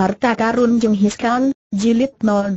Harta Karun Jenghis Khan, Jilid 08.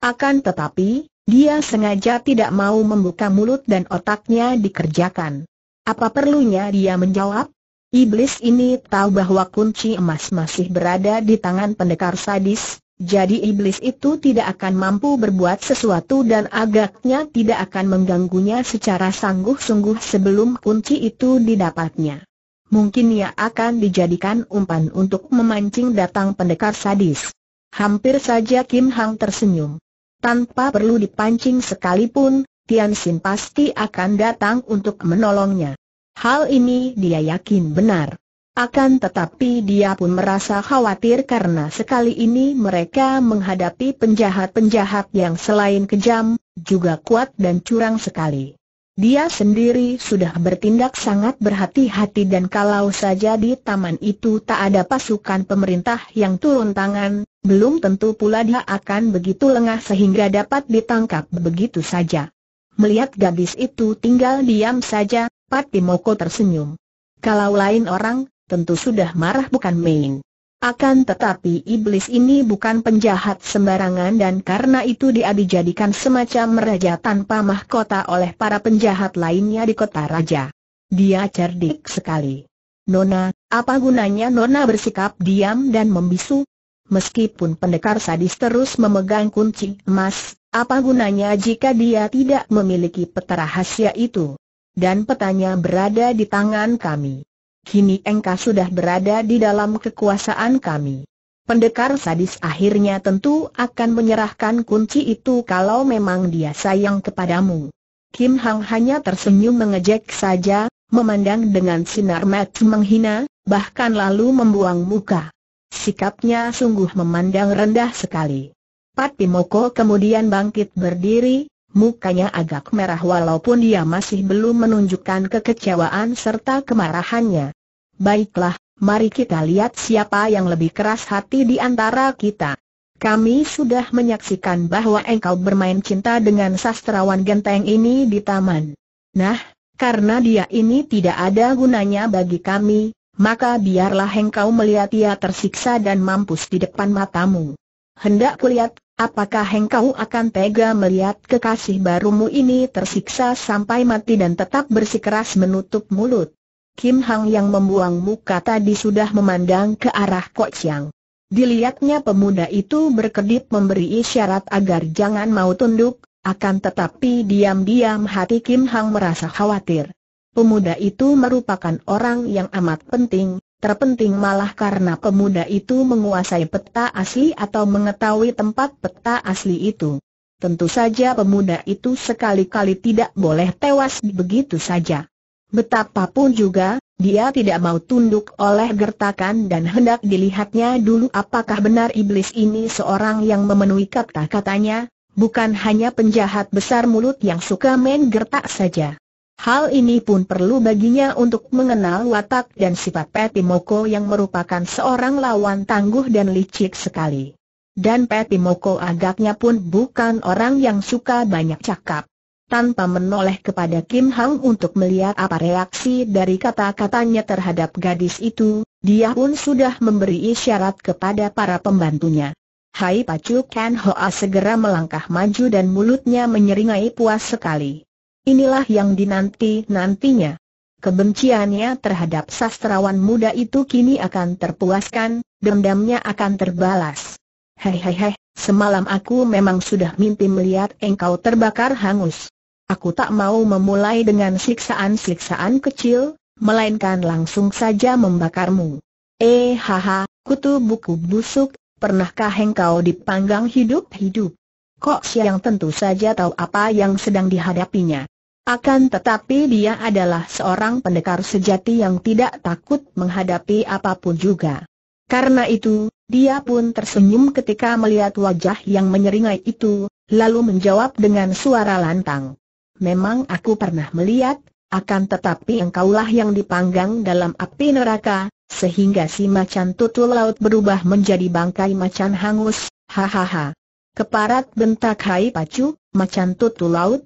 Akan tetapi, dia sengaja tidak mau membuka mulut dan otaknya dikerjakan. Apa perlunya dia menjawab? Iblis ini tahu bahwa kunci emas masih berada di tangan pendekar sadis, jadi iblis itu tidak akan mampu berbuat sesuatu dan agaknya tidak akan mengganggunya secara sangguh-sungguh sebelum kunci itu didapatnya mungkin ia akan dijadikan umpan untuk memancing datang pendekar sadis. Hampir saja Kim Hang tersenyum. Tanpa perlu dipancing sekalipun, Tian Xin pasti akan datang untuk menolongnya. Hal ini dia yakin benar. Akan tetapi dia pun merasa khawatir karena sekali ini mereka menghadapi penjahat-penjahat yang selain kejam, juga kuat dan curang sekali. Dia sendiri sudah bertindak sangat berhati-hati dan kalau saja di taman itu tak ada pasukan pemerintah yang turun tangan, belum tentu pula dia akan begitu lengah sehingga dapat ditangkap begitu saja. Melihat gadis itu tinggal diam saja, Patimoko tersenyum. Kalau lain orang, tentu sudah marah bukan main. Akan tetapi iblis ini bukan penjahat sembarangan dan karena itu dia dijadikan semacam raja tanpa mahkota oleh para penjahat lainnya di kota raja. Dia cerdik sekali. Nona, apa gunanya Nona bersikap diam dan membisu? Meskipun pendekar sadis terus memegang kunci emas, apa gunanya jika dia tidak memiliki peta rahasia itu? Dan petanya berada di tangan kami. Kini engkau sudah berada di dalam kekuasaan kami. Pendekar sadis akhirnya tentu akan menyerahkan kunci itu kalau memang dia sayang kepadamu. Kim Hang hanya tersenyum mengejek saja, memandang dengan sinar mata menghina, bahkan lalu membuang muka. Sikapnya sungguh memandang rendah sekali. Pat Pimoko kemudian bangkit berdiri, Mukanya agak merah walaupun dia masih belum menunjukkan kekecewaan serta kemarahannya. Baiklah, mari kita lihat siapa yang lebih keras hati di antara kita. Kami sudah menyaksikan bahwa engkau bermain cinta dengan sastrawan genteng ini di taman. Nah, karena dia ini tidak ada gunanya bagi kami, maka biarlah engkau melihat ia tersiksa dan mampus di depan matamu hendak kulihat, apakah hengkau akan tega melihat kekasih barumu ini tersiksa sampai mati dan tetap bersikeras menutup mulut. Kim Hang yang membuang muka tadi sudah memandang ke arah Kok Chiang. Dilihatnya pemuda itu berkedip memberi isyarat agar jangan mau tunduk, akan tetapi diam-diam hati Kim Hang merasa khawatir. Pemuda itu merupakan orang yang amat penting, Terpenting malah karena pemuda itu menguasai peta asli atau mengetahui tempat peta asli itu. Tentu saja pemuda itu sekali-kali tidak boleh tewas begitu saja. Betapapun juga, dia tidak mau tunduk oleh gertakan dan hendak dilihatnya dulu apakah benar iblis ini seorang yang memenuhi kata-katanya, bukan hanya penjahat besar mulut yang suka main gertak saja. Hal ini pun perlu baginya untuk mengenal watak dan sifat Peti Moko yang merupakan seorang lawan tangguh dan licik sekali. Dan Peti Moko agaknya pun bukan orang yang suka banyak cakap. Tanpa menoleh kepada Kim Hang untuk melihat apa reaksi dari kata-katanya terhadap gadis itu, dia pun sudah memberi isyarat kepada para pembantunya. Hai Pacu Ken Hoa segera melangkah maju dan mulutnya menyeringai puas sekali. Inilah yang dinanti-nantinya. Kebenciannya terhadap sastrawan muda itu kini akan terpuaskan, dendamnya akan terbalas. Hehehe, semalam aku memang sudah mimpi melihat engkau terbakar hangus. Aku tak mau memulai dengan siksaan-siksaan kecil, melainkan langsung saja membakarmu. Eh haha, kutu buku busuk, pernahkah engkau dipanggang hidup-hidup? Kok siang tentu saja tahu apa yang sedang dihadapinya. Akan tetapi dia adalah seorang pendekar sejati yang tidak takut menghadapi apapun juga. Karena itu, dia pun tersenyum ketika melihat wajah yang menyeringai itu, lalu menjawab dengan suara lantang. Memang aku pernah melihat, akan tetapi engkaulah yang dipanggang dalam api neraka, sehingga si macan tutul laut berubah menjadi bangkai macan hangus, hahaha. Keparat bentak Hai Pacu, macan tutul laut,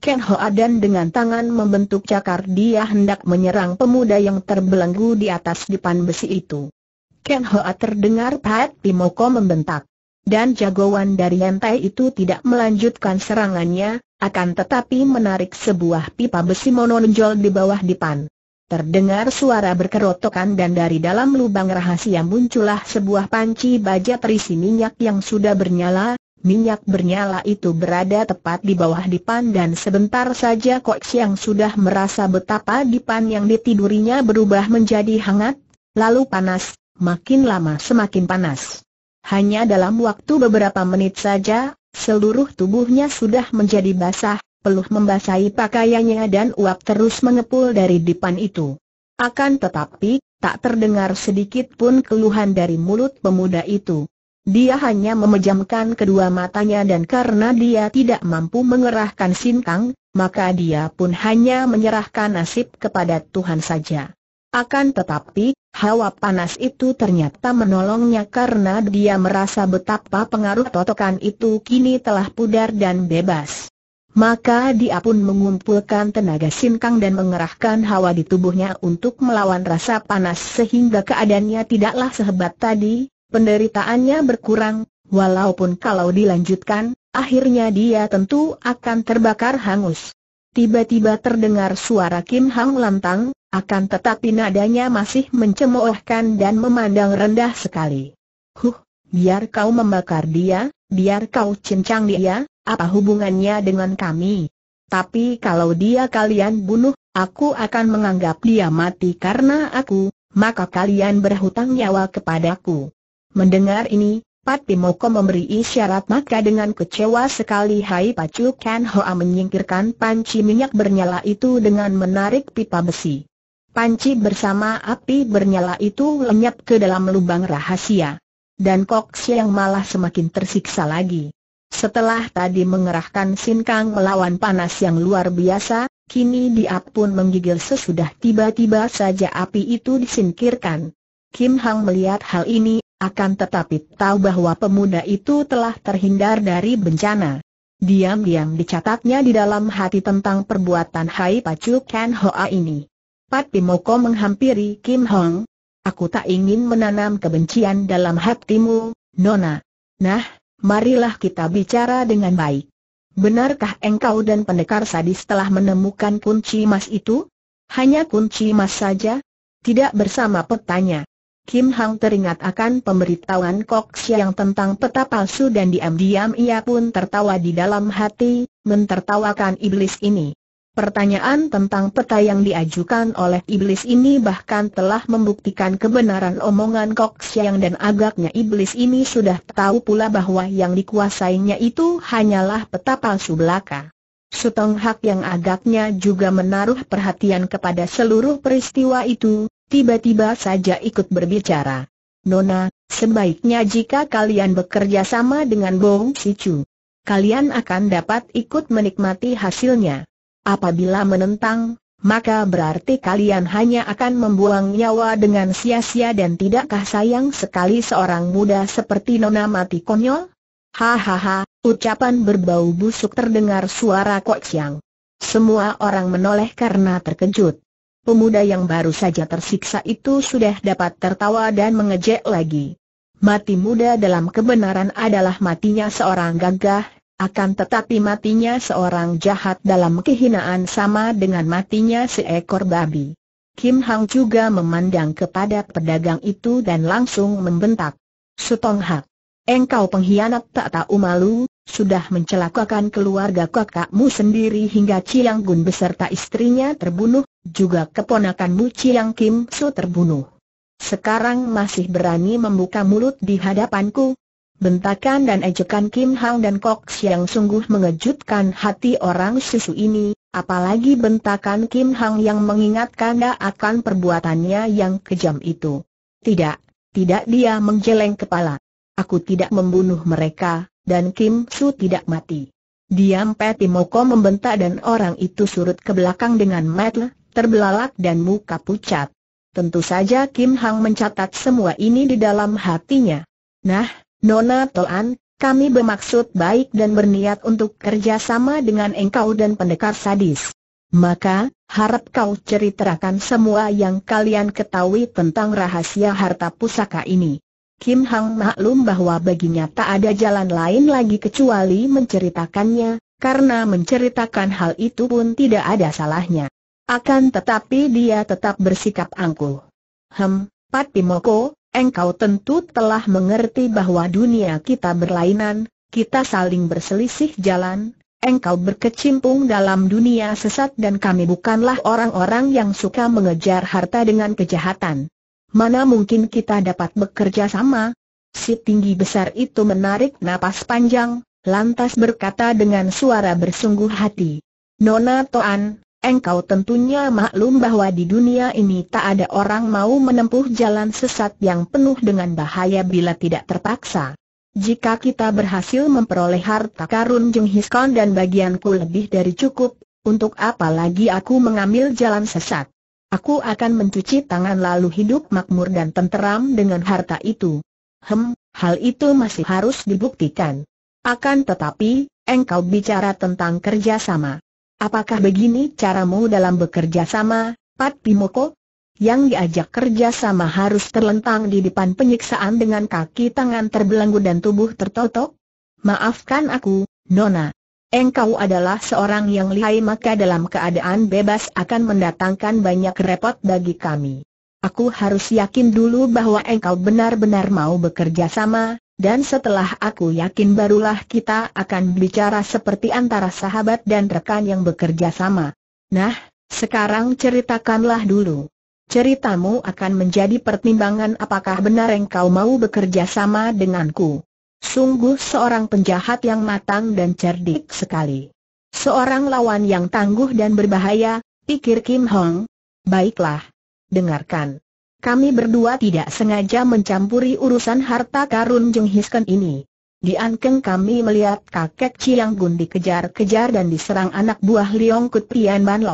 Ken Ho Adan dengan tangan membentuk cakar dia hendak menyerang pemuda yang terbelenggu di atas dipan besi itu. Ken Ho Hoa terdengar Pat Timoko membentak. Dan jagoan dari Yantai itu tidak melanjutkan serangannya, akan tetapi menarik sebuah pipa besi menonjol di bawah dipan. Terdengar suara berkerotokan dan dari dalam lubang rahasia muncullah sebuah panci baja terisi minyak yang sudah bernyala, Minyak bernyala itu berada tepat di bawah dipan dan sebentar saja Kok Siang sudah merasa betapa dipan yang ditidurinya berubah menjadi hangat, lalu panas, makin lama semakin panas. Hanya dalam waktu beberapa menit saja, seluruh tubuhnya sudah menjadi basah, peluh membasahi pakaiannya dan uap terus mengepul dari dipan itu. Akan tetapi, tak terdengar sedikit pun keluhan dari mulut pemuda itu. Dia hanya memejamkan kedua matanya dan karena dia tidak mampu mengerahkan sinkang, maka dia pun hanya menyerahkan nasib kepada Tuhan saja. Akan tetapi, hawa panas itu ternyata menolongnya karena dia merasa betapa pengaruh totokan itu kini telah pudar dan bebas. Maka dia pun mengumpulkan tenaga sinkang dan mengerahkan hawa di tubuhnya untuk melawan rasa panas sehingga keadaannya tidaklah sehebat tadi, penderitaannya berkurang, walaupun kalau dilanjutkan, akhirnya dia tentu akan terbakar hangus. Tiba-tiba terdengar suara Kim Hang lantang, akan tetapi nadanya masih mencemoohkan dan memandang rendah sekali. Huh, biar kau membakar dia, biar kau cincang dia, apa hubungannya dengan kami? Tapi kalau dia kalian bunuh, aku akan menganggap dia mati karena aku, maka kalian berhutang nyawa kepadaku. Mendengar ini, Pat Pimoko memberi isyarat maka dengan kecewa sekali Hai Pacu Ken Hoa menyingkirkan panci minyak bernyala itu dengan menarik pipa besi. Panci bersama api bernyala itu lenyap ke dalam lubang rahasia. Dan Kok Siang malah semakin tersiksa lagi. Setelah tadi mengerahkan sinkang melawan panas yang luar biasa, kini dia pun menggigil sesudah tiba-tiba saja api itu disingkirkan. Kim Hang melihat hal ini akan tetapi tahu bahwa pemuda itu telah terhindar dari bencana. Diam-diam dicatatnya di dalam hati tentang perbuatan Hai Pacu Ken Hoa ini. Pat Pimoko menghampiri Kim Hong. Aku tak ingin menanam kebencian dalam hatimu, Nona. Nah, marilah kita bicara dengan baik. Benarkah engkau dan pendekar sadis telah menemukan kunci emas itu? Hanya kunci emas saja? Tidak bersama petanya. Kim Hang teringat akan pemberitahuan Kok Siang tentang peta palsu dan diam-diam ia pun tertawa di dalam hati, mentertawakan iblis ini. Pertanyaan tentang peta yang diajukan oleh iblis ini bahkan telah membuktikan kebenaran omongan Kok Siang dan agaknya iblis ini sudah tahu pula bahwa yang dikuasainya itu hanyalah peta palsu belaka. Sutong Hak yang agaknya juga menaruh perhatian kepada seluruh peristiwa itu, tiba-tiba saja ikut berbicara. Nona, sebaiknya jika kalian bekerja sama dengan Bong Sichu, kalian akan dapat ikut menikmati hasilnya. Apabila menentang, maka berarti kalian hanya akan membuang nyawa dengan sia-sia dan tidakkah sayang sekali seorang muda seperti Nona mati konyol? Hahaha, ucapan berbau busuk terdengar suara Kok Siang. Semua orang menoleh karena terkejut pemuda yang baru saja tersiksa itu sudah dapat tertawa dan mengejek lagi. Mati muda dalam kebenaran adalah matinya seorang gagah, akan tetapi matinya seorang jahat dalam kehinaan sama dengan matinya seekor babi. Kim Hang juga memandang kepada pedagang itu dan langsung membentak. Sutong Hak, engkau pengkhianat tak tahu malu, sudah mencelakakan keluarga kakakmu sendiri hingga cilanggun Gun beserta istrinya terbunuh, juga keponakanmu Chiang Kim Su terbunuh. Sekarang masih berani membuka mulut di hadapanku? Bentakan dan ejekan Kim Hang dan Kok Siang sungguh mengejutkan hati orang susu ini, apalagi bentakan Kim Hang yang mengingatkan dia akan perbuatannya yang kejam itu. Tidak, tidak dia menjeleng kepala. Aku tidak membunuh mereka, dan Kim Su tidak mati. Diam Peti Moko membentak dan orang itu surut ke belakang dengan metel, terbelalak dan muka pucat. Tentu saja Kim Hang mencatat semua ini di dalam hatinya. Nah, Nona Toan, kami bermaksud baik dan berniat untuk kerjasama dengan engkau dan pendekar sadis. Maka, harap kau ceritakan semua yang kalian ketahui tentang rahasia harta pusaka ini. Kim Hang maklum bahwa baginya tak ada jalan lain lagi kecuali menceritakannya, karena menceritakan hal itu pun tidak ada salahnya. Akan tetapi dia tetap bersikap angkuh. Hem, Patimoko, engkau tentu telah mengerti bahwa dunia kita berlainan, kita saling berselisih jalan, engkau berkecimpung dalam dunia sesat dan kami bukanlah orang-orang yang suka mengejar harta dengan kejahatan. Mana mungkin kita dapat bekerja sama? Si tinggi besar itu menarik napas panjang, lantas berkata dengan suara bersungguh hati. Nona Toan, Engkau tentunya maklum bahwa di dunia ini tak ada orang mau menempuh jalan sesat yang penuh dengan bahaya bila tidak terpaksa. Jika kita berhasil memperoleh harta karun Jung dan bagianku lebih dari cukup, untuk apa lagi aku mengambil jalan sesat? Aku akan mencuci tangan lalu hidup makmur dan tenteram dengan harta itu. Hem, hal itu masih harus dibuktikan. Akan tetapi, engkau bicara tentang kerjasama. Apakah begini caramu dalam bekerja sama, Pat Pimoko? Yang diajak kerja sama harus terlentang di depan penyiksaan dengan kaki tangan terbelenggu dan tubuh tertotok? Maafkan aku, Nona. Engkau adalah seorang yang lihai maka dalam keadaan bebas akan mendatangkan banyak repot bagi kami. Aku harus yakin dulu bahwa engkau benar-benar mau bekerja sama, dan setelah aku yakin barulah kita akan bicara seperti antara sahabat dan rekan yang bekerja sama. Nah, sekarang ceritakanlah dulu. Ceritamu akan menjadi pertimbangan apakah benar engkau mau bekerja sama denganku. Sungguh seorang penjahat yang matang dan cerdik sekali. Seorang lawan yang tangguh dan berbahaya, pikir Kim Hong. Baiklah. Dengarkan. Kami berdua tidak sengaja mencampuri urusan harta karun Jung Hisken ini. Di Ankeng kami melihat kakek Chiang Gun dikejar-kejar dan diserang anak buah Liong Kut Pian Ban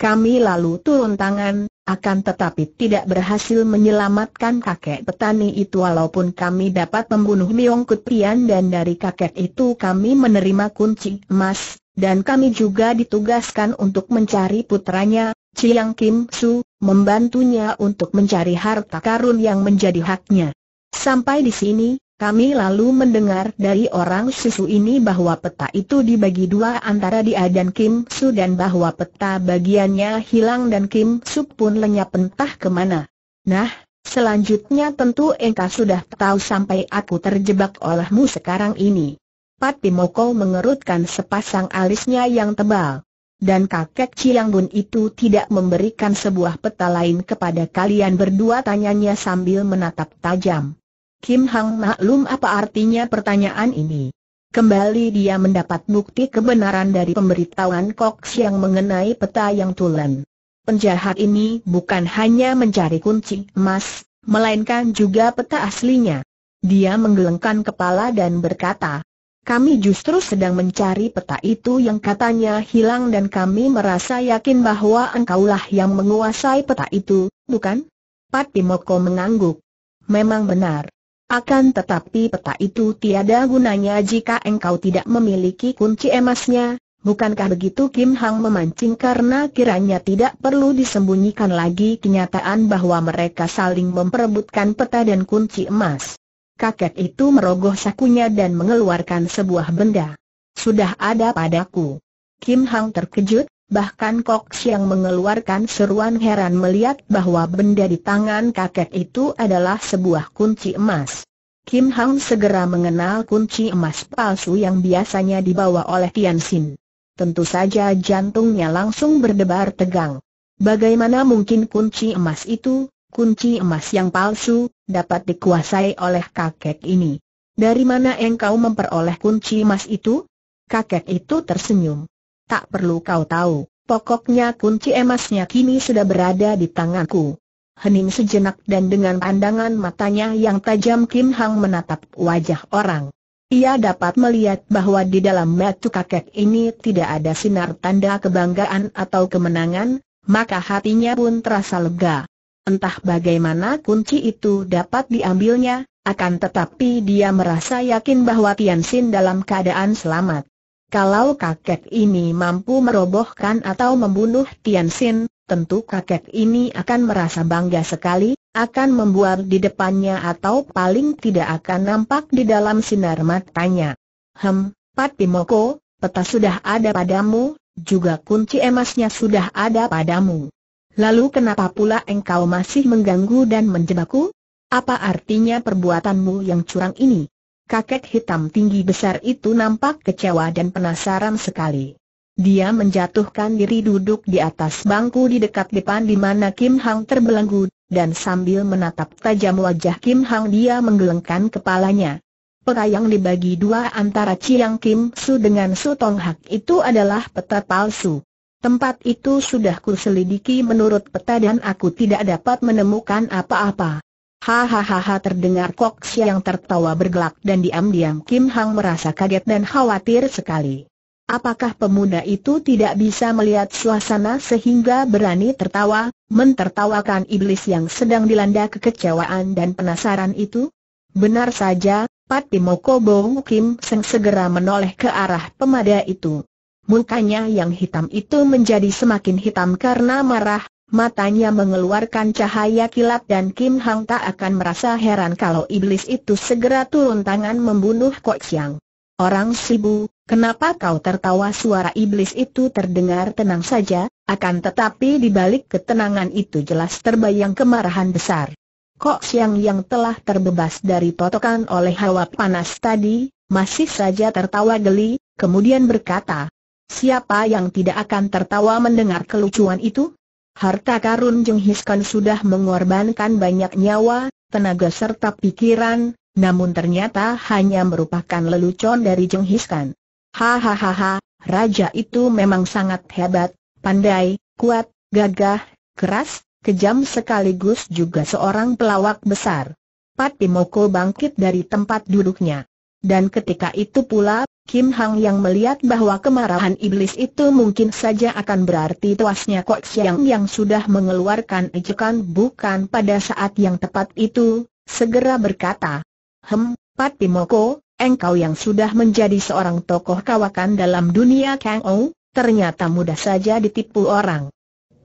Kami lalu turun tangan, akan tetapi tidak berhasil menyelamatkan kakek petani itu walaupun kami dapat membunuh Liong Kut Pian dan dari kakek itu kami menerima kunci emas, dan kami juga ditugaskan untuk mencari putranya, Chiang Kim Su, membantunya untuk mencari harta karun yang menjadi haknya. Sampai di sini, kami lalu mendengar dari orang susu ini bahwa peta itu dibagi dua antara dia dan Kim Su dan bahwa peta bagiannya hilang dan Kim Su pun lenyap entah kemana. Nah, selanjutnya tentu engkau sudah tahu sampai aku terjebak olehmu sekarang ini. Pati mengerutkan sepasang alisnya yang tebal dan kakek Chiang Bun itu tidak memberikan sebuah peta lain kepada kalian berdua tanyanya sambil menatap tajam. Kim Hang maklum apa artinya pertanyaan ini. Kembali dia mendapat bukti kebenaran dari pemberitahuan Kok Siang mengenai peta yang tulen. Penjahat ini bukan hanya mencari kunci emas, melainkan juga peta aslinya. Dia menggelengkan kepala dan berkata, kami justru sedang mencari peta itu yang katanya hilang dan kami merasa yakin bahwa engkaulah yang menguasai peta itu, bukan? Patimoko mengangguk. Memang benar. Akan tetapi peta itu tiada gunanya jika engkau tidak memiliki kunci emasnya, bukankah begitu Kim Hang memancing karena kiranya tidak perlu disembunyikan lagi kenyataan bahwa mereka saling memperebutkan peta dan kunci emas kakek itu merogoh sakunya dan mengeluarkan sebuah benda. Sudah ada padaku. Kim Hang terkejut, bahkan Kok Siang mengeluarkan seruan heran melihat bahwa benda di tangan kakek itu adalah sebuah kunci emas. Kim Hang segera mengenal kunci emas palsu yang biasanya dibawa oleh Tian Xin. Tentu saja jantungnya langsung berdebar tegang. Bagaimana mungkin kunci emas itu, kunci emas yang palsu, dapat dikuasai oleh kakek ini. Dari mana engkau memperoleh kunci emas itu? Kakek itu tersenyum. Tak perlu kau tahu, pokoknya kunci emasnya kini sudah berada di tanganku. Hening sejenak dan dengan pandangan matanya yang tajam Kim Hang menatap wajah orang. Ia dapat melihat bahwa di dalam mata kakek ini tidak ada sinar tanda kebanggaan atau kemenangan, maka hatinya pun terasa lega. Entah bagaimana kunci itu dapat diambilnya, akan tetapi dia merasa yakin bahwa Tian Xin dalam keadaan selamat. Kalau kakek ini mampu merobohkan atau membunuh Tian Xin, tentu kakek ini akan merasa bangga sekali, akan membuat di depannya atau paling tidak akan nampak di dalam sinar matanya. Hem, Patimoko, peta sudah ada padamu, juga kunci emasnya sudah ada padamu. Lalu kenapa pula engkau masih mengganggu dan menjebakku? Apa artinya perbuatanmu yang curang ini? Kakek hitam tinggi besar itu nampak kecewa dan penasaran sekali. Dia menjatuhkan diri duduk di atas bangku di dekat depan di mana Kim Hang terbelenggu, dan sambil menatap tajam wajah Kim Hang dia menggelengkan kepalanya. Perayang dibagi dua antara Chiang Kim Su dengan Su Tong Hak itu adalah peta palsu. Tempat itu sudah ku selidiki menurut peta dan aku tidak dapat menemukan apa-apa. Hahaha terdengar Kok yang tertawa bergelak dan diam-diam Kim Hang merasa kaget dan khawatir sekali. Apakah pemuda itu tidak bisa melihat suasana sehingga berani tertawa, mentertawakan iblis yang sedang dilanda kekecewaan dan penasaran itu? Benar saja, Patimokobo Kim Seng segera menoleh ke arah pemuda itu. Mukanya yang hitam itu menjadi semakin hitam karena marah, matanya mengeluarkan cahaya kilat dan Kim Hang tak akan merasa heran kalau iblis itu segera turun tangan membunuh Kok Siang. Orang Sibu, kenapa kau tertawa suara iblis itu terdengar tenang saja, akan tetapi di balik ketenangan itu jelas terbayang kemarahan besar. Kok Siang yang telah terbebas dari totokan oleh hawa panas tadi, masih saja tertawa geli, kemudian berkata, Siapa yang tidak akan tertawa mendengar kelucuan itu? Harta karun Jeng Hiskan sudah mengorbankan banyak nyawa, tenaga serta pikiran, namun ternyata hanya merupakan lelucon dari Jeng Hiskan. Hahaha, raja itu memang sangat hebat, pandai, kuat, gagah, keras, kejam sekaligus juga seorang pelawak besar. Pati Moko bangkit dari tempat duduknya. Dan ketika itu pula, Kim Hang yang melihat bahwa kemarahan iblis itu mungkin saja akan berarti tuasnya Kok Siang yang sudah mengeluarkan ejekan bukan pada saat yang tepat itu, segera berkata, Hem, Patimoko, engkau yang sudah menjadi seorang tokoh kawakan dalam dunia Kang Ou, ternyata mudah saja ditipu orang.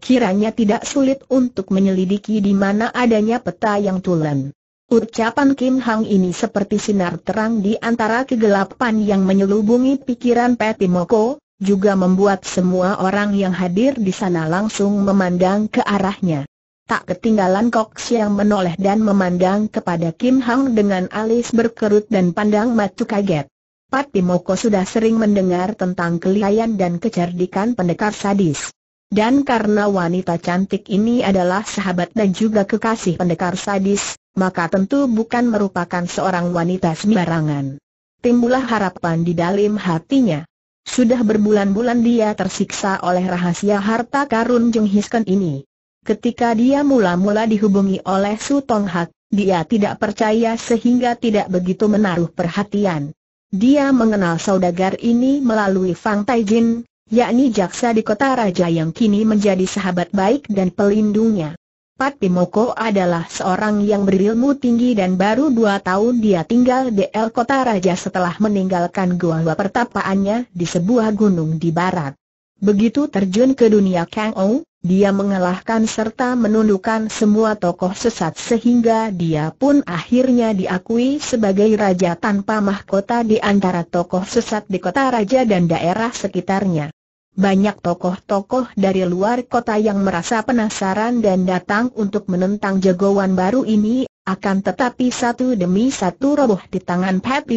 Kiranya tidak sulit untuk menyelidiki di mana adanya peta yang tulen. Ucapan Kim Hang ini seperti sinar terang di antara kegelapan yang menyelubungi pikiran Peti Moko, juga membuat semua orang yang hadir di sana langsung memandang ke arahnya. Tak ketinggalan Kok yang menoleh dan memandang kepada Kim Hang dengan alis berkerut dan pandang mata kaget. Patimoko Moko sudah sering mendengar tentang kelihayan dan kecerdikan pendekar sadis. Dan karena wanita cantik ini adalah sahabat dan juga kekasih pendekar sadis, maka tentu bukan merupakan seorang wanita sembarangan. Timbullah harapan di dalam hatinya. Sudah berbulan-bulan dia tersiksa oleh rahasia harta karun Jeng Hisken ini. Ketika dia mula-mula dihubungi oleh Su Tong Hak, dia tidak percaya sehingga tidak begitu menaruh perhatian. Dia mengenal saudagar ini melalui Fang Taijin, yakni jaksa di kota raja yang kini menjadi sahabat baik dan pelindungnya. Pat Pimoko adalah seorang yang berilmu tinggi dan baru dua tahun dia tinggal di El Kota Raja setelah meninggalkan gua gua pertapaannya di sebuah gunung di barat. Begitu terjun ke dunia Kang Ou, dia mengalahkan serta menundukkan semua tokoh sesat sehingga dia pun akhirnya diakui sebagai raja tanpa mahkota di antara tokoh sesat di kota raja dan daerah sekitarnya banyak tokoh-tokoh dari luar kota yang merasa penasaran dan datang untuk menentang jagoan baru ini, akan tetapi satu demi satu roboh di tangan Pat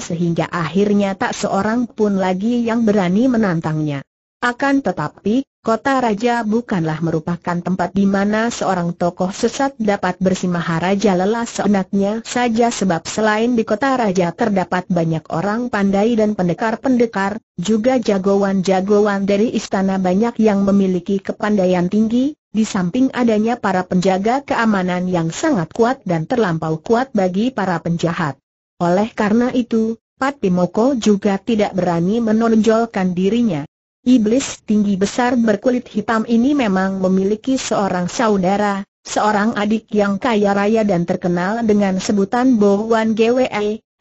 sehingga akhirnya tak seorang pun lagi yang berani menantangnya. Akan tetapi, Kota Raja bukanlah merupakan tempat di mana seorang tokoh sesat dapat bersimaharaja lelah seenaknya saja sebab selain di kota raja terdapat banyak orang pandai dan pendekar-pendekar, juga jagoan-jagoan dari istana banyak yang memiliki kepandaian tinggi, di samping adanya para penjaga keamanan yang sangat kuat dan terlampau kuat bagi para penjahat. Oleh karena itu, Pat Pimoko juga tidak berani menonjolkan dirinya. Iblis tinggi besar berkulit hitam ini memang memiliki seorang saudara, seorang adik yang kaya raya dan terkenal dengan sebutan Bo Wan Gwe,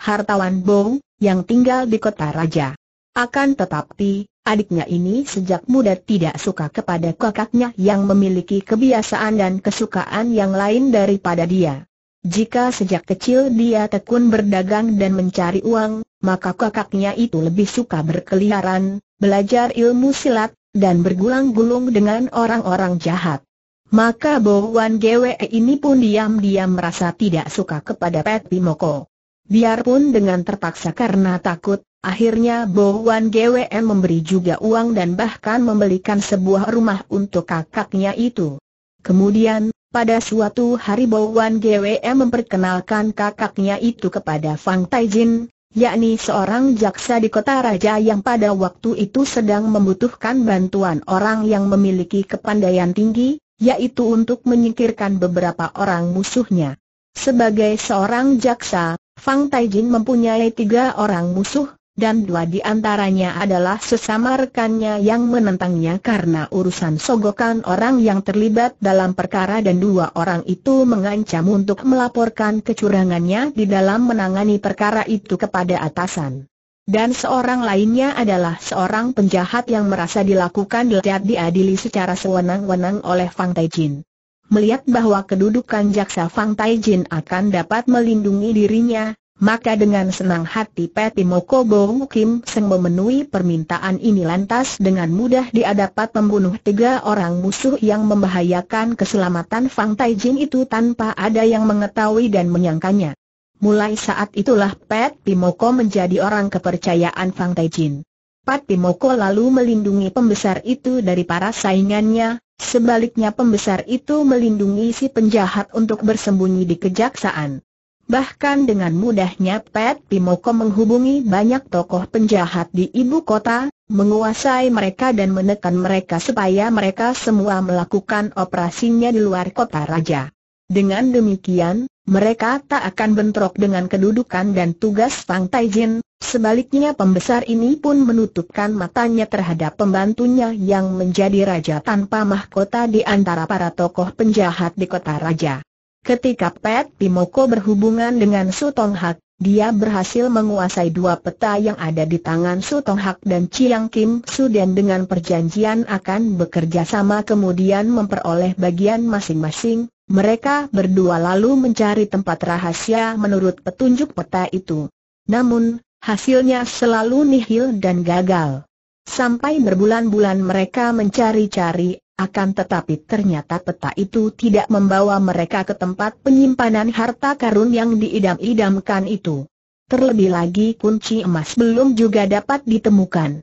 hartawan Bo, yang tinggal di kota raja. Akan tetapi, adiknya ini sejak muda tidak suka kepada kakaknya yang memiliki kebiasaan dan kesukaan yang lain daripada dia. Jika sejak kecil dia tekun berdagang dan mencari uang, maka kakaknya itu lebih suka berkeliaran, belajar ilmu silat, dan bergulang-gulung dengan orang-orang jahat. Maka Bowan Gwe ini pun diam-diam merasa tidak suka kepada Pet Bimoko. Biarpun dengan terpaksa karena takut, akhirnya Bowan Gwe memberi juga uang dan bahkan membelikan sebuah rumah untuk kakaknya itu. Kemudian, pada suatu hari Bowan Gwe memperkenalkan kakaknya itu kepada Fang Taijin, yakni seorang jaksa di kota raja yang pada waktu itu sedang membutuhkan bantuan orang yang memiliki kepandaian tinggi, yaitu untuk menyingkirkan beberapa orang musuhnya. Sebagai seorang jaksa, Fang Taijin mempunyai tiga orang musuh, dan dua di antaranya adalah sesama rekannya yang menentangnya karena urusan sogokan orang yang terlibat dalam perkara dan dua orang itu mengancam untuk melaporkan kecurangannya di dalam menangani perkara itu kepada atasan. Dan seorang lainnya adalah seorang penjahat yang merasa dilakukan dilihat diadili secara sewenang-wenang oleh Fang Taijin. Melihat bahwa kedudukan jaksa Fang Taijin akan dapat melindungi dirinya, maka dengan senang hati Peti Moko Kim Seng memenuhi permintaan ini lantas dengan mudah dia dapat membunuh tiga orang musuh yang membahayakan keselamatan Fang Taijin itu tanpa ada yang mengetahui dan menyangkanya. Mulai saat itulah Pat Pimoko menjadi orang kepercayaan Fang Taijin. Pat Pimoko lalu melindungi pembesar itu dari para saingannya, sebaliknya pembesar itu melindungi si penjahat untuk bersembunyi di kejaksaan. Bahkan dengan mudahnya Pat Pimoko menghubungi banyak tokoh penjahat di ibu kota, menguasai mereka dan menekan mereka supaya mereka semua melakukan operasinya di luar kota raja. Dengan demikian, mereka tak akan bentrok dengan kedudukan dan tugas Fang Taijin, sebaliknya pembesar ini pun menutupkan matanya terhadap pembantunya yang menjadi raja tanpa mahkota di antara para tokoh penjahat di kota raja. Ketika Pet Pimoko berhubungan dengan Sutong Hak, dia berhasil menguasai dua peta yang ada di tangan Sutong Hak dan Chiang Kim dan dengan perjanjian akan bekerja sama kemudian memperoleh bagian masing-masing. Mereka berdua lalu mencari tempat rahasia menurut petunjuk peta itu. Namun, hasilnya selalu nihil dan gagal. Sampai berbulan-bulan mereka mencari-cari, akan tetapi ternyata peta itu tidak membawa mereka ke tempat penyimpanan harta karun yang diidam-idamkan itu. Terlebih lagi kunci emas belum juga dapat ditemukan.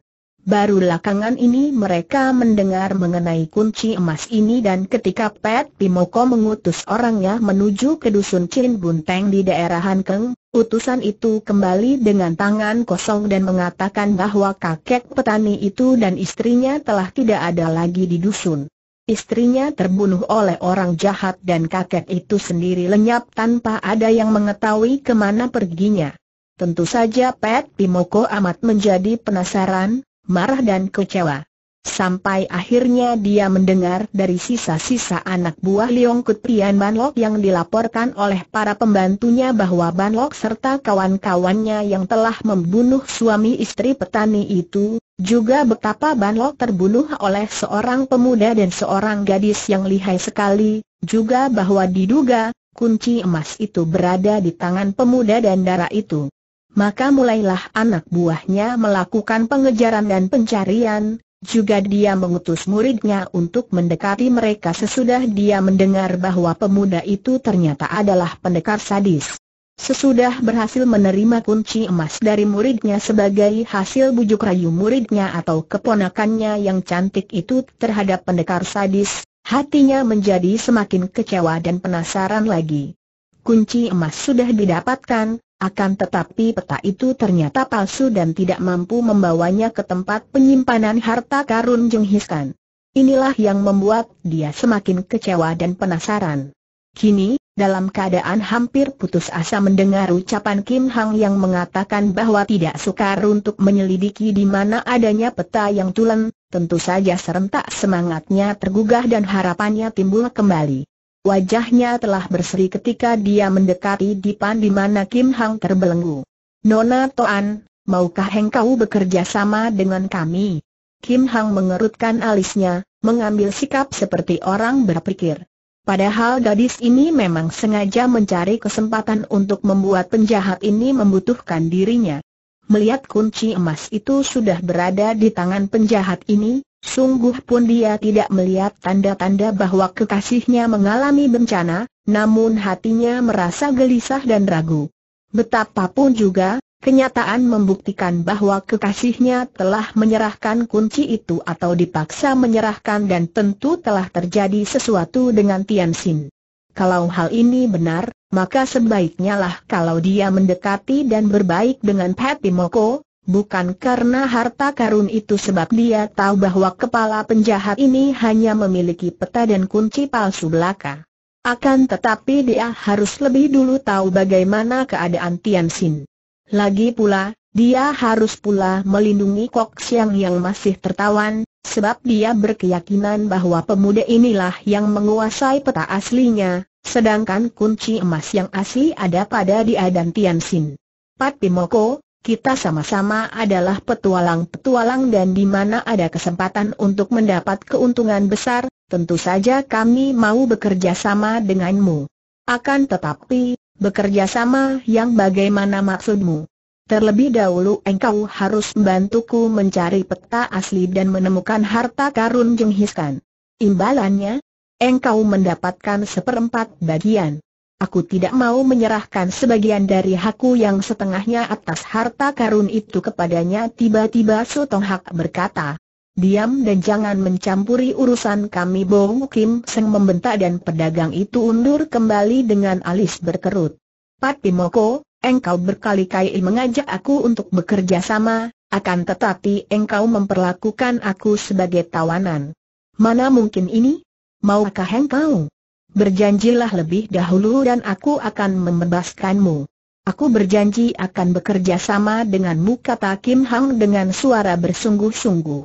Baru lakangan ini mereka mendengar mengenai kunci emas ini dan ketika Pat Pimoko mengutus orangnya menuju ke dusun Chin Bunteng di daerah Hankeng, utusan itu kembali dengan tangan kosong dan mengatakan bahwa kakek petani itu dan istrinya telah tidak ada lagi di dusun. Istrinya terbunuh oleh orang jahat dan kakek itu sendiri lenyap tanpa ada yang mengetahui kemana perginya. Tentu saja Pat Pimoko amat menjadi penasaran, marah dan kecewa. Sampai akhirnya dia mendengar dari sisa-sisa anak buah Leong Kut Pian Ban yang dilaporkan oleh para pembantunya bahwa Ban serta kawan-kawannya yang telah membunuh suami istri petani itu, juga betapa Ban terbunuh oleh seorang pemuda dan seorang gadis yang lihai sekali, juga bahwa diduga, kunci emas itu berada di tangan pemuda dan darah itu maka mulailah anak buahnya melakukan pengejaran dan pencarian, juga dia mengutus muridnya untuk mendekati mereka sesudah dia mendengar bahwa pemuda itu ternyata adalah pendekar sadis. Sesudah berhasil menerima kunci emas dari muridnya sebagai hasil bujuk rayu muridnya atau keponakannya yang cantik itu terhadap pendekar sadis, hatinya menjadi semakin kecewa dan penasaran lagi. Kunci emas sudah didapatkan, akan tetapi peta itu ternyata palsu dan tidak mampu membawanya ke tempat penyimpanan harta karun Jenghiskan. Inilah yang membuat dia semakin kecewa dan penasaran. Kini, dalam keadaan hampir putus asa mendengar ucapan Kim Hang yang mengatakan bahwa tidak sukar untuk menyelidiki di mana adanya peta yang tulen, tentu saja serentak semangatnya tergugah dan harapannya timbul kembali. Wajahnya telah berseri ketika dia mendekati Dipan di mana Kim Hang terbelenggu. Nona Toan, maukah engkau bekerja sama dengan kami? Kim Hang mengerutkan alisnya, mengambil sikap seperti orang berpikir. Padahal gadis ini memang sengaja mencari kesempatan untuk membuat penjahat ini membutuhkan dirinya. Melihat kunci emas itu sudah berada di tangan penjahat ini, Sungguh pun dia tidak melihat tanda-tanda bahwa kekasihnya mengalami bencana, namun hatinya merasa gelisah dan ragu. Betapapun juga, kenyataan membuktikan bahwa kekasihnya telah menyerahkan kunci itu atau dipaksa menyerahkan dan tentu telah terjadi sesuatu dengan Tian Xin. Kalau hal ini benar, maka sebaiknya lah kalau dia mendekati dan berbaik dengan Patty Moko, bukan karena harta karun itu sebab dia tahu bahwa kepala penjahat ini hanya memiliki peta dan kunci palsu belaka. Akan tetapi dia harus lebih dulu tahu bagaimana keadaan Tian Xin. Lagi pula, dia harus pula melindungi Kok Siang yang masih tertawan, sebab dia berkeyakinan bahwa pemuda inilah yang menguasai peta aslinya, sedangkan kunci emas yang asli ada pada dia dan Tian Xin. Pat Pimoko, kita sama-sama adalah petualang-petualang dan di mana ada kesempatan untuk mendapat keuntungan besar, tentu saja kami mau bekerja sama denganmu. Akan tetapi, bekerja sama yang bagaimana maksudmu? Terlebih dahulu engkau harus membantuku mencari peta asli dan menemukan harta karun jenghiskan. Imbalannya, engkau mendapatkan seperempat bagian. Aku tidak mau menyerahkan sebagian dari hakku yang setengahnya atas harta karun itu kepadanya Tiba-tiba Sotong Hak berkata Diam dan jangan mencampuri urusan kami Bong Kim Seng membentak dan pedagang itu undur kembali dengan alis berkerut Pati Moko, engkau berkali-kali mengajak aku untuk bekerja sama Akan tetapi engkau memperlakukan aku sebagai tawanan Mana mungkin ini? Maukah engkau? Berjanjilah lebih dahulu dan aku akan membebaskanmu. Aku berjanji akan bekerja sama denganmu kata Kim Hang dengan suara bersungguh-sungguh.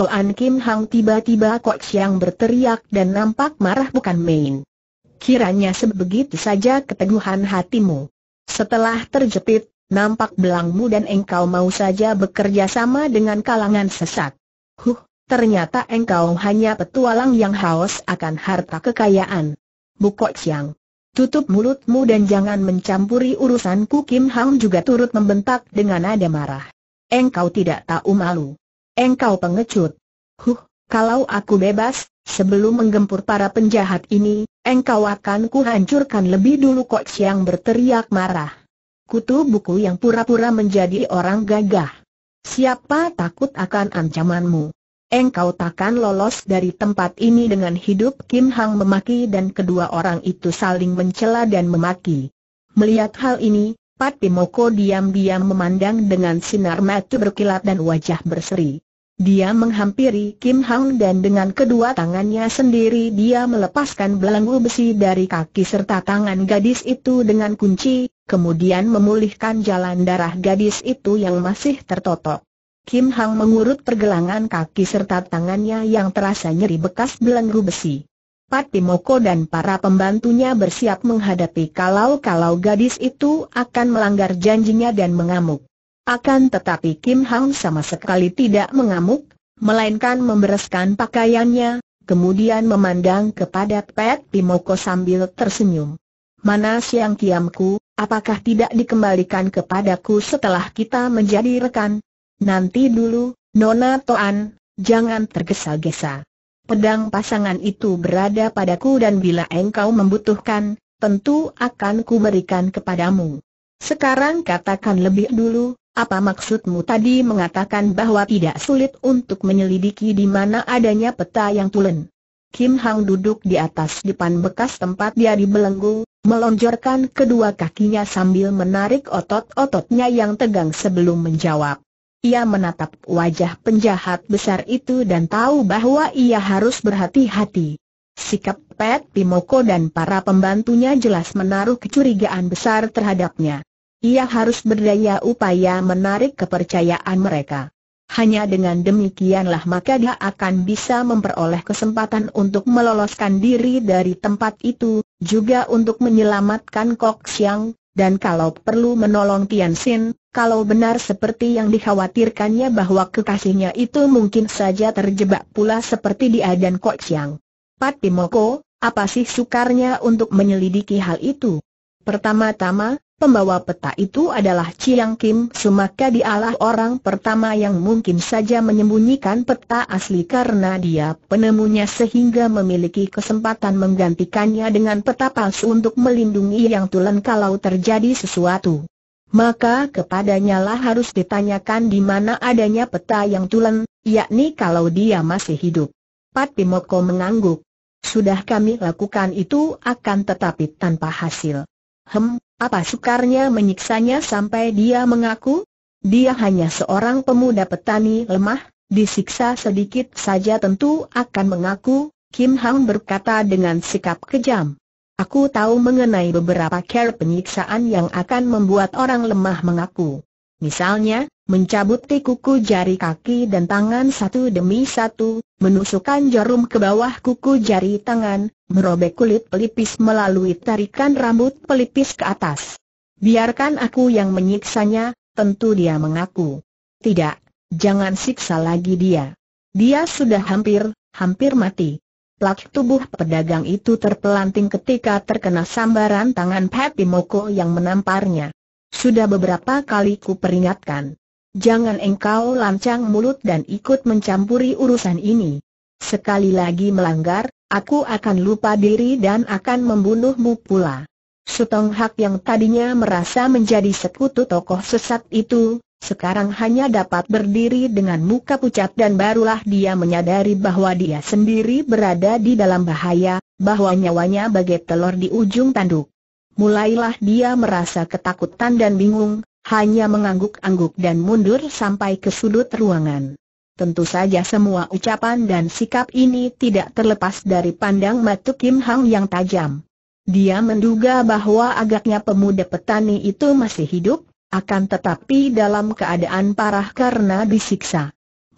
Toan Kim Hang tiba-tiba Kok Siang berteriak dan nampak marah bukan main. Kiranya sebegitu saja keteguhan hatimu. Setelah terjepit, nampak belangmu dan engkau mau saja bekerja sama dengan kalangan sesat. Huh, ternyata engkau hanya petualang yang haus akan harta kekayaan. Bukok Chiang. Tutup mulutmu dan jangan mencampuri urusanku Kim Hang juga turut membentak dengan nada marah. Engkau tidak tahu malu. Engkau pengecut. Huh, kalau aku bebas, sebelum menggempur para penjahat ini, engkau akan kuhancurkan lebih dulu Kok Chiang berteriak marah. Kutu buku yang pura-pura menjadi orang gagah. Siapa takut akan ancamanmu? engkau takkan lolos dari tempat ini dengan hidup Kim Hang memaki dan kedua orang itu saling mencela dan memaki. Melihat hal ini, Pat Pimoko diam-diam memandang dengan sinar mata berkilat dan wajah berseri. Dia menghampiri Kim Hang dan dengan kedua tangannya sendiri dia melepaskan belenggu besi dari kaki serta tangan gadis itu dengan kunci, kemudian memulihkan jalan darah gadis itu yang masih tertotok. Kim Hang mengurut pergelangan kaki serta tangannya yang terasa nyeri bekas belenggu besi. Patimoko dan para pembantunya bersiap menghadapi kalau-kalau gadis itu akan melanggar janjinya dan mengamuk. Akan tetapi Kim Hang sama sekali tidak mengamuk, melainkan membereskan pakaiannya, kemudian memandang kepada Patimoko Timoko sambil tersenyum. Mana siang kiamku, apakah tidak dikembalikan kepadaku setelah kita menjadi rekan? Nanti dulu, Nona Toan, jangan tergesa-gesa. Pedang pasangan itu berada padaku dan bila engkau membutuhkan, tentu akan kuberikan kepadamu. Sekarang katakan lebih dulu, apa maksudmu tadi mengatakan bahwa tidak sulit untuk menyelidiki di mana adanya peta yang tulen? Kim Hang duduk di atas depan bekas tempat dia dibelenggu, melonjorkan kedua kakinya sambil menarik otot-ototnya yang tegang sebelum menjawab. Ia menatap wajah penjahat besar itu dan tahu bahwa ia harus berhati-hati. Sikap Pat Pimoko dan para pembantunya jelas menaruh kecurigaan besar terhadapnya. Ia harus berdaya upaya menarik kepercayaan mereka. Hanya dengan demikianlah maka dia akan bisa memperoleh kesempatan untuk meloloskan diri dari tempat itu, juga untuk menyelamatkan Kok Siang, dan kalau perlu menolong Tian Xin, kalau benar seperti yang dikhawatirkannya bahwa kekasihnya itu mungkin saja terjebak pula seperti dia dan Kok Chiang. Pat apa sih sukarnya untuk menyelidiki hal itu? Pertama-tama, Pembawa peta itu adalah Chiang Kim semaka dialah orang pertama yang mungkin saja menyembunyikan peta asli karena dia penemunya sehingga memiliki kesempatan menggantikannya dengan peta palsu untuk melindungi yang tulen kalau terjadi sesuatu. Maka kepadanya lah harus ditanyakan di mana adanya peta yang tulen, yakni kalau dia masih hidup. Pat Pimoko mengangguk. Sudah kami lakukan itu akan tetapi tanpa hasil. Hem, apa sukarnya menyiksanya sampai dia mengaku? Dia hanya seorang pemuda petani lemah, disiksa sedikit saja tentu akan mengaku, Kim Hang berkata dengan sikap kejam. Aku tahu mengenai beberapa cara penyiksaan yang akan membuat orang lemah mengaku. Misalnya, mencabut kuku jari kaki dan tangan satu demi satu, menusukkan jarum ke bawah kuku jari tangan, merobek kulit pelipis melalui tarikan rambut pelipis ke atas. Biarkan aku yang menyiksanya, tentu dia mengaku. Tidak, jangan siksa lagi dia. Dia sudah hampir, hampir mati. Plak tubuh pedagang itu terpelanting ketika terkena sambaran tangan Pepi Moko yang menamparnya. Sudah beberapa kali ku peringatkan. Jangan engkau lancang mulut dan ikut mencampuri urusan ini. Sekali lagi melanggar, aku akan lupa diri dan akan membunuhmu pula. Sutong Hak yang tadinya merasa menjadi sekutu tokoh sesat itu, sekarang hanya dapat berdiri dengan muka pucat dan barulah dia menyadari bahwa dia sendiri berada di dalam bahaya, bahwa nyawanya bagai telur di ujung tanduk. Mulailah dia merasa ketakutan dan bingung, hanya mengangguk-angguk dan mundur sampai ke sudut ruangan. Tentu saja semua ucapan dan sikap ini tidak terlepas dari pandang Matu Kim Hang yang tajam. Dia menduga bahwa agaknya pemuda petani itu masih hidup, akan tetapi dalam keadaan parah karena disiksa.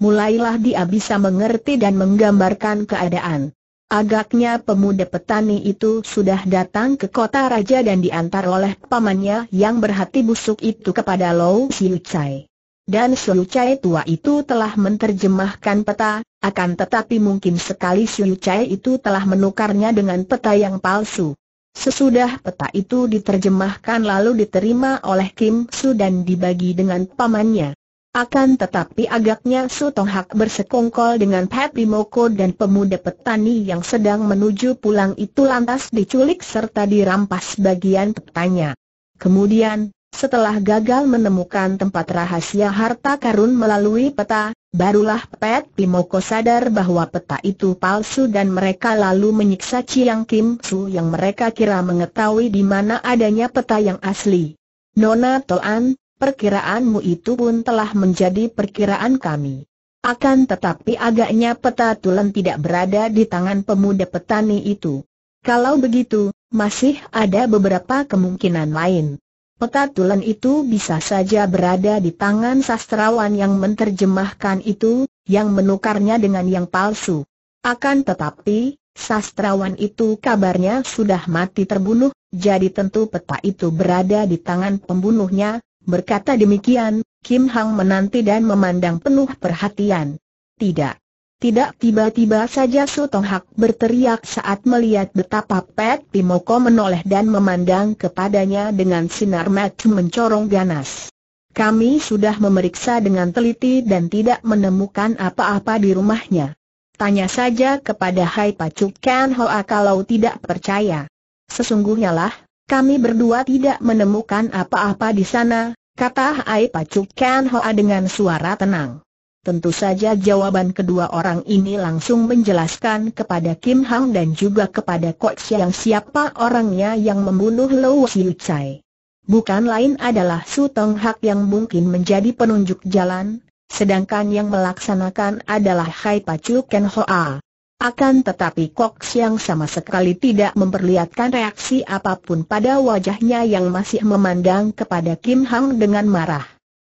Mulailah dia bisa mengerti dan menggambarkan keadaan. Agaknya pemuda petani itu sudah datang ke kota raja dan diantar oleh pamannya yang berhati busuk itu kepada Lou Siu Chai. Dan Siu Chai tua itu telah menerjemahkan peta, akan tetapi mungkin sekali Siu Chai itu telah menukarnya dengan peta yang palsu. Sesudah peta itu diterjemahkan lalu diterima oleh Kim Su dan dibagi dengan pamannya. Akan tetapi agaknya Sutohak bersekongkol dengan Pat Bimoko dan pemuda petani yang sedang menuju pulang itu lantas diculik serta dirampas bagian petanya. Kemudian, setelah gagal menemukan tempat rahasia harta karun melalui peta, barulah Pat Bimoko sadar bahwa peta itu palsu dan mereka lalu menyiksa Chiang Kim Su yang mereka kira mengetahui di mana adanya peta yang asli. Nona Toan, Perkiraanmu itu pun telah menjadi perkiraan kami. Akan tetapi agaknya peta tulen tidak berada di tangan pemuda petani itu. Kalau begitu, masih ada beberapa kemungkinan lain. Peta tulen itu bisa saja berada di tangan sastrawan yang menterjemahkan itu, yang menukarnya dengan yang palsu. Akan tetapi, sastrawan itu kabarnya sudah mati terbunuh, jadi tentu peta itu berada di tangan pembunuhnya, Berkata demikian, Kim Hang menanti dan memandang penuh perhatian. Tidak. Tidak tiba-tiba saja Su Tong Hak berteriak saat melihat betapa Pet Pimoko menoleh dan memandang kepadanya dengan sinar mata mencorong ganas. Kami sudah memeriksa dengan teliti dan tidak menemukan apa-apa di rumahnya. Tanya saja kepada Hai Pacu Ken Hoa kalau tidak percaya. Sesungguhnya lah, kami berdua tidak menemukan apa-apa di sana, kata Hai Pacuk Ken Hoa dengan suara tenang. Tentu saja jawaban kedua orang ini langsung menjelaskan kepada Kim Hang dan juga kepada Kok Siang siapa orangnya yang membunuh Lou Siu Chai. Bukan lain adalah Su Tong Hak yang mungkin menjadi penunjuk jalan, sedangkan yang melaksanakan adalah Hai Pacu Ken Hoa. Akan tetapi Cox yang sama sekali tidak memperlihatkan reaksi apapun pada wajahnya yang masih memandang kepada Kim Hang dengan marah.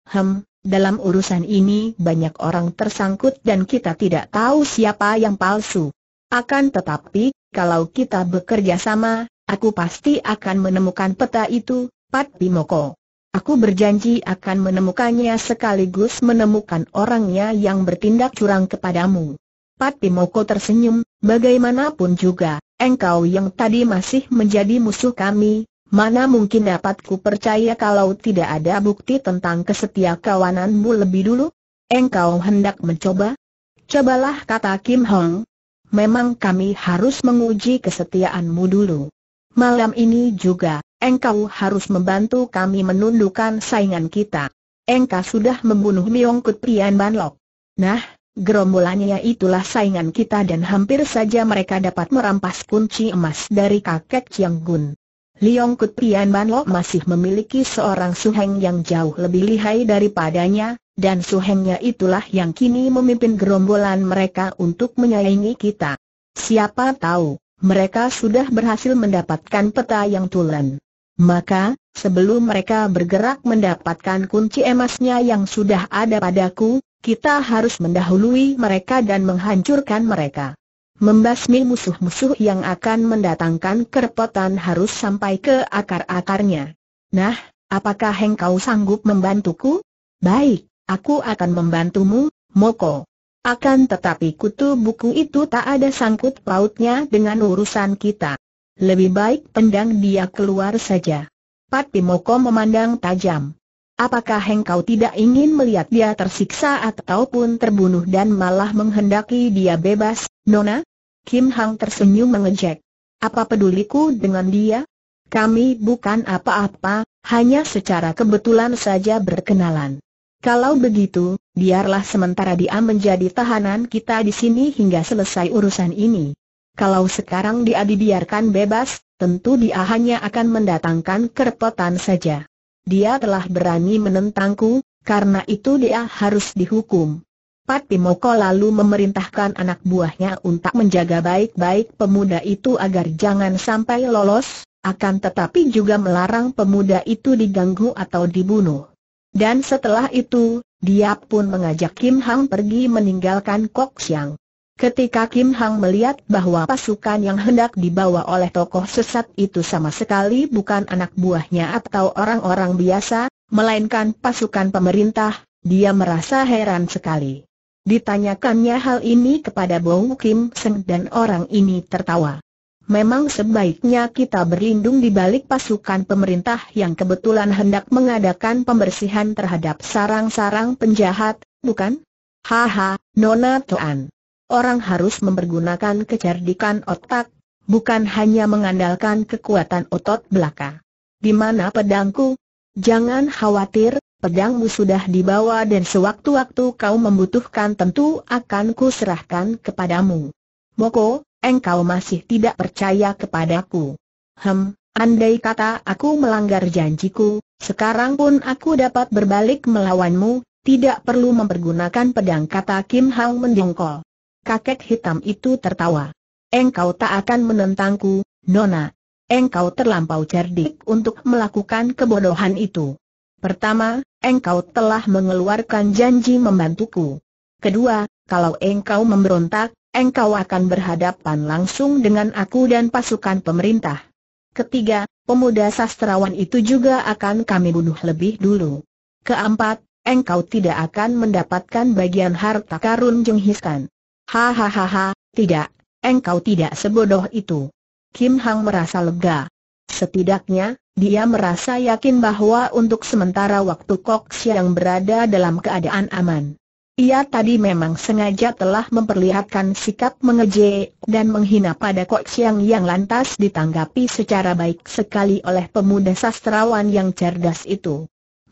Hem, dalam urusan ini banyak orang tersangkut dan kita tidak tahu siapa yang palsu. Akan tetapi, kalau kita bekerja sama, aku pasti akan menemukan peta itu, Pat Bimoko. Aku berjanji akan menemukannya sekaligus menemukan orangnya yang bertindak curang kepadamu. Pat Pimoko tersenyum, bagaimanapun juga, engkau yang tadi masih menjadi musuh kami, mana mungkin dapat ku percaya kalau tidak ada bukti tentang kesetia kawananmu lebih dulu? Engkau hendak mencoba? Cobalah kata Kim Hong. Memang kami harus menguji kesetiaanmu dulu. Malam ini juga, engkau harus membantu kami menundukkan saingan kita. Engkau sudah membunuh Myong Kut Pian Ban Lok. Nah, Gerombolannya itulah saingan kita dan hampir saja mereka dapat merampas kunci emas dari kakek Chiang Gun. Liong Kut Pian Ban Lok masih memiliki seorang suheng yang jauh lebih lihai daripadanya, dan suhengnya itulah yang kini memimpin gerombolan mereka untuk menyaingi kita. Siapa tahu, mereka sudah berhasil mendapatkan peta yang tulen. Maka, sebelum mereka bergerak mendapatkan kunci emasnya yang sudah ada padaku, kita harus mendahului mereka dan menghancurkan mereka. Membasmi musuh-musuh yang akan mendatangkan kerepotan harus sampai ke akar-akarnya. Nah, apakah engkau sanggup membantuku? Baik, aku akan membantumu, Moko. Akan tetapi kutu buku itu tak ada sangkut pautnya dengan urusan kita. Lebih baik pendang dia keluar saja. Pati Moko memandang tajam. Apakah engkau tidak ingin melihat dia tersiksa ataupun terbunuh dan malah menghendaki dia bebas, Nona? Kim Hang tersenyum mengejek. Apa peduliku dengan dia? Kami bukan apa-apa, hanya secara kebetulan saja berkenalan. Kalau begitu, biarlah sementara dia menjadi tahanan kita di sini hingga selesai urusan ini. Kalau sekarang dia dibiarkan bebas, tentu dia hanya akan mendatangkan kerepotan saja. Dia telah berani menentangku, karena itu dia harus dihukum. Pat Pimoko lalu memerintahkan anak buahnya untuk menjaga baik-baik pemuda itu agar jangan sampai lolos, akan tetapi juga melarang pemuda itu diganggu atau dibunuh. Dan setelah itu, dia pun mengajak Kim Hang pergi meninggalkan Kok Siang. Ketika Kim Hang melihat bahwa pasukan yang hendak dibawa oleh tokoh sesat itu sama sekali bukan anak buahnya atau orang-orang biasa, melainkan pasukan pemerintah, dia merasa heran sekali. Ditanyakannya hal ini kepada Bong Kim Seng dan orang ini tertawa. Memang sebaiknya kita berlindung di balik pasukan pemerintah yang kebetulan hendak mengadakan pembersihan terhadap sarang-sarang penjahat, bukan? Haha, Nona Toan orang harus mempergunakan kecerdikan otak, bukan hanya mengandalkan kekuatan otot belaka. Di mana pedangku? Jangan khawatir, pedangmu sudah dibawa dan sewaktu-waktu kau membutuhkan tentu akan kuserahkan kepadamu. Moko, engkau masih tidak percaya kepadaku. Hem, andai kata aku melanggar janjiku, sekarang pun aku dapat berbalik melawanmu, tidak perlu mempergunakan pedang kata Kim Hang mendongkol kakek hitam itu tertawa. Engkau tak akan menentangku, Nona. Engkau terlampau cerdik untuk melakukan kebodohan itu. Pertama, engkau telah mengeluarkan janji membantuku. Kedua, kalau engkau memberontak, engkau akan berhadapan langsung dengan aku dan pasukan pemerintah. Ketiga, pemuda sastrawan itu juga akan kami bunuh lebih dulu. Keempat, engkau tidak akan mendapatkan bagian harta karun jenghiskan. Hahaha, tidak, engkau tidak sebodoh itu. Kim Hang merasa lega. Setidaknya, dia merasa yakin bahwa untuk sementara waktu Kok Siang berada dalam keadaan aman. Ia tadi memang sengaja telah memperlihatkan sikap mengejek dan menghina pada Kok Siang yang lantas ditanggapi secara baik sekali oleh pemuda sastrawan yang cerdas itu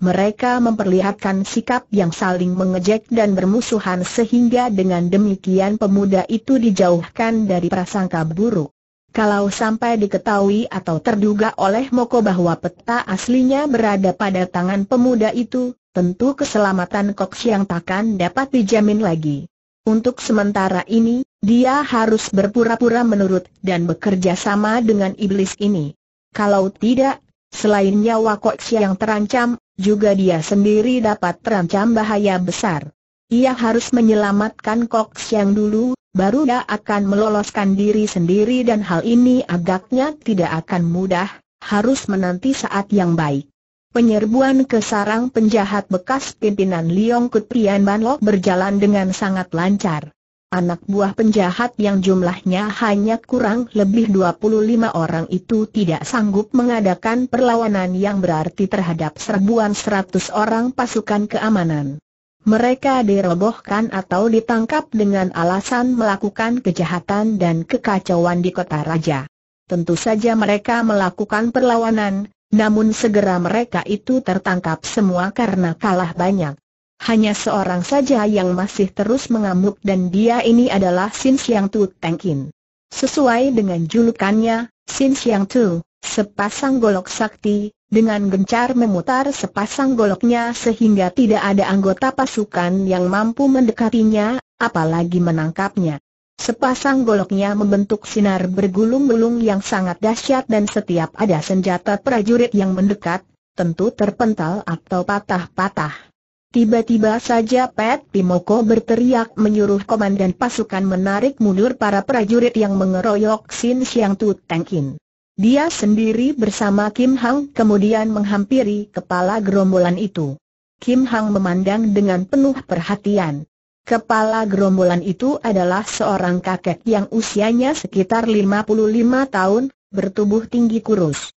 mereka memperlihatkan sikap yang saling mengejek dan bermusuhan sehingga dengan demikian pemuda itu dijauhkan dari prasangka buruk. Kalau sampai diketahui atau terduga oleh Moko bahwa peta aslinya berada pada tangan pemuda itu, tentu keselamatan Kok Siang takkan dapat dijamin lagi. Untuk sementara ini, dia harus berpura-pura menurut dan bekerja sama dengan iblis ini. Kalau tidak, selain nyawa Kok Siang terancam, juga dia sendiri dapat terancam bahaya besar. Ia harus menyelamatkan Cox yang dulu, baru dia akan meloloskan diri sendiri dan hal ini agaknya tidak akan mudah, harus menanti saat yang baik. Penyerbuan ke sarang penjahat bekas pimpinan Liong Kut Ban berjalan dengan sangat lancar anak buah penjahat yang jumlahnya hanya kurang lebih 25 orang itu tidak sanggup mengadakan perlawanan yang berarti terhadap serbuan 100 orang pasukan keamanan. Mereka dirobohkan atau ditangkap dengan alasan melakukan kejahatan dan kekacauan di kota raja. Tentu saja mereka melakukan perlawanan, namun segera mereka itu tertangkap semua karena kalah banyak. Hanya seorang saja yang masih terus mengamuk dan dia ini adalah Sin Siang Tu Tengkin. Sesuai dengan julukannya, Sin Siang Tu, sepasang golok sakti, dengan gencar memutar sepasang goloknya sehingga tidak ada anggota pasukan yang mampu mendekatinya, apalagi menangkapnya. Sepasang goloknya membentuk sinar bergulung-gulung yang sangat dahsyat dan setiap ada senjata prajurit yang mendekat, tentu terpental atau patah-patah. Tiba-tiba saja Pet Pimoko berteriak menyuruh komandan pasukan menarik mundur para prajurit yang mengeroyok Sin Siang Tu Tengkin. Dia sendiri bersama Kim Hang kemudian menghampiri kepala gerombolan itu. Kim Hang memandang dengan penuh perhatian. Kepala gerombolan itu adalah seorang kakek yang usianya sekitar 55 tahun, bertubuh tinggi kurus.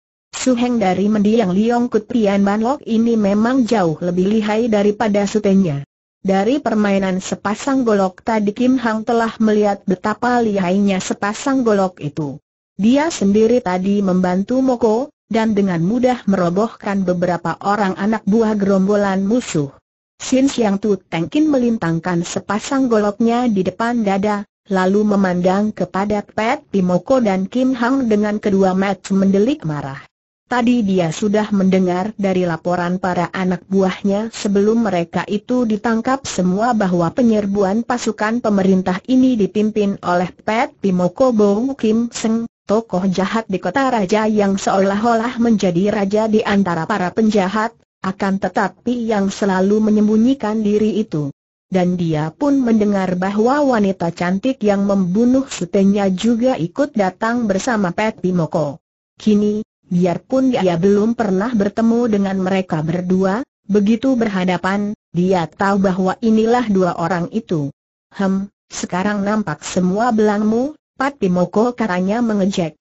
Suheng dari mendiang Liong Kut Pian ini memang jauh lebih lihai daripada sutenya. Dari permainan sepasang golok tadi Kim Hang telah melihat betapa lihainya sepasang golok itu. Dia sendiri tadi membantu Moko, dan dengan mudah merobohkan beberapa orang anak buah gerombolan musuh. Sin Siang Tu Tengkin melintangkan sepasang goloknya di depan dada, lalu memandang kepada Pet Pimoko dan Kim Hang dengan kedua mata mendelik marah. Tadi dia sudah mendengar dari laporan para anak buahnya sebelum mereka itu ditangkap semua bahwa penyerbuan pasukan pemerintah ini dipimpin oleh Pet Pimokobo Kim Seng, tokoh jahat di kota raja yang seolah-olah menjadi raja di antara para penjahat, akan tetapi yang selalu menyembunyikan diri itu. Dan dia pun mendengar bahwa wanita cantik yang membunuh sutenya juga ikut datang bersama Pet Pimoko. Kini, Biarpun dia belum pernah bertemu dengan mereka berdua, begitu berhadapan, dia tahu bahwa inilah dua orang itu. Hem, sekarang nampak semua belangmu, Patimoko karanya katanya mengejek.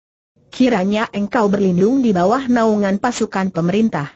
Kiranya engkau berlindung di bawah naungan pasukan pemerintah.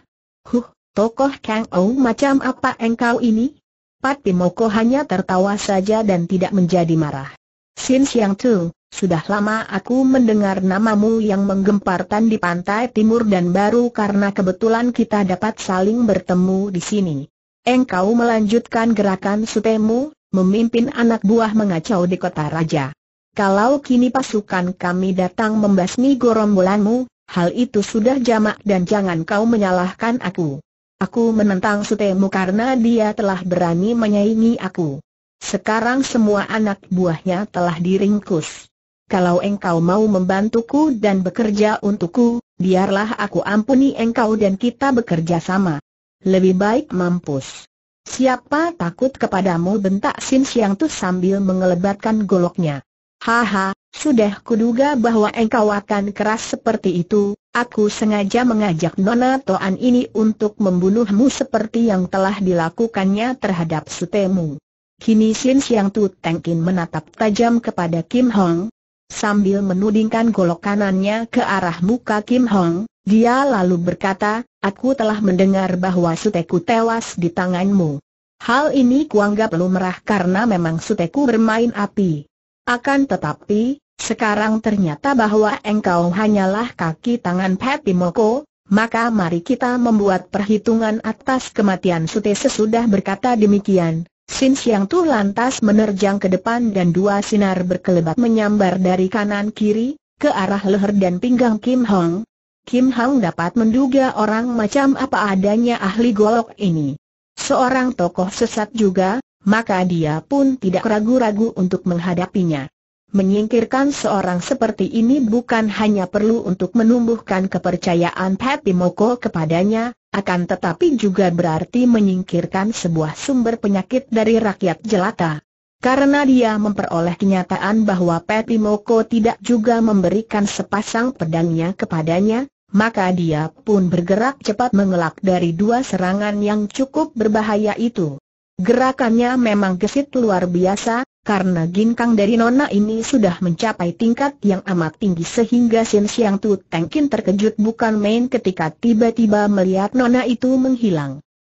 Huh, tokoh Kang Ou macam apa engkau ini? Patimoko hanya tertawa saja dan tidak menjadi marah. Sin Siang Tu, sudah lama aku mendengar namamu yang menggemparkan di pantai timur dan baru karena kebetulan kita dapat saling bertemu di sini. Engkau melanjutkan gerakan sutemu, memimpin anak buah mengacau di kota raja. Kalau kini pasukan kami datang membasmi gorombolanmu, hal itu sudah jamak dan jangan kau menyalahkan aku. Aku menentang sutemu karena dia telah berani menyaingi aku. Sekarang semua anak buahnya telah diringkus kalau engkau mau membantuku dan bekerja untukku, biarlah aku ampuni engkau dan kita bekerja sama. Lebih baik mampus. Siapa takut kepadamu bentak Sin Siang Tu sambil mengelebatkan goloknya. Haha, sudah kuduga bahwa engkau akan keras seperti itu, aku sengaja mengajak Nona Toan ini untuk membunuhmu seperti yang telah dilakukannya terhadap sutemu. Kini Sin Siang Tu Tengkin menatap tajam kepada Kim Hong, sambil menudingkan golok kanannya ke arah muka Kim Hong, dia lalu berkata, aku telah mendengar bahwa Suteku tewas di tanganmu. Hal ini kuanggap lumrah karena memang Suteku bermain api. Akan tetapi, sekarang ternyata bahwa engkau hanyalah kaki tangan Patty Moko, maka mari kita membuat perhitungan atas kematian Sute sesudah berkata demikian. Sin Siang Tu lantas menerjang ke depan dan dua sinar berkelebat menyambar dari kanan kiri, ke arah leher dan pinggang Kim Hong. Kim Hong dapat menduga orang macam apa adanya ahli golok ini. Seorang tokoh sesat juga, maka dia pun tidak ragu-ragu untuk menghadapinya. Menyingkirkan seorang seperti ini bukan hanya perlu untuk menumbuhkan kepercayaan Pat Moko kepadanya, akan tetapi juga berarti menyingkirkan sebuah sumber penyakit dari rakyat jelata. Karena dia memperoleh kenyataan bahwa Peti Moko tidak juga memberikan sepasang pedangnya kepadanya, maka dia pun bergerak cepat mengelak dari dua serangan yang cukup berbahaya itu. Gerakannya memang gesit luar biasa, karena ginkang dari nona ini sudah mencapai tingkat yang amat tinggi sehingga Sin Siang Tu Tengkin terkejut bukan main ketika tiba-tiba melihat nona itu menghilang.